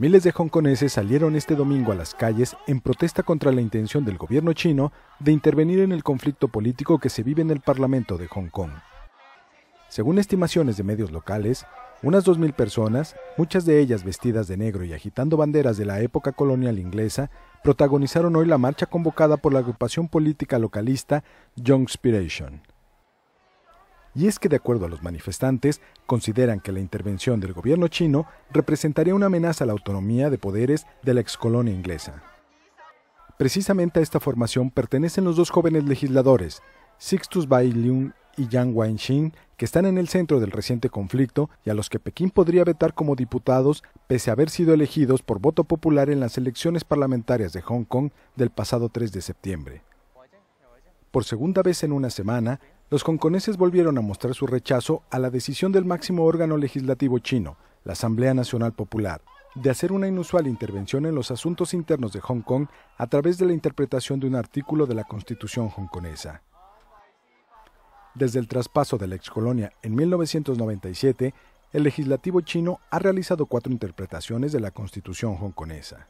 Miles de hongkoneses salieron este domingo a las calles en protesta contra la intención del gobierno chino de intervenir en el conflicto político que se vive en el Parlamento de Hong Kong. Según estimaciones de medios locales, unas 2.000 personas, muchas de ellas vestidas de negro y agitando banderas de la época colonial inglesa, protagonizaron hoy la marcha convocada por la agrupación política localista Youngspiration y es que de acuerdo a los manifestantes, consideran que la intervención del gobierno chino representaría una amenaza a la autonomía de poderes de la excolonia inglesa. Precisamente a esta formación pertenecen los dos jóvenes legisladores, Sixtus Bai Liung y Yang Xin, que están en el centro del reciente conflicto y a los que Pekín podría vetar como diputados pese a haber sido elegidos por voto popular en las elecciones parlamentarias de Hong Kong del pasado 3 de septiembre. Por segunda vez en una semana, los hongkoneses volvieron a mostrar su rechazo a la decisión del máximo órgano legislativo chino, la Asamblea Nacional Popular, de hacer una inusual intervención en los asuntos internos de Hong Kong a través de la interpretación de un artículo de la Constitución hongkonesa. Desde el traspaso de la excolonia en 1997, el legislativo chino ha realizado cuatro interpretaciones de la Constitución hongkonesa.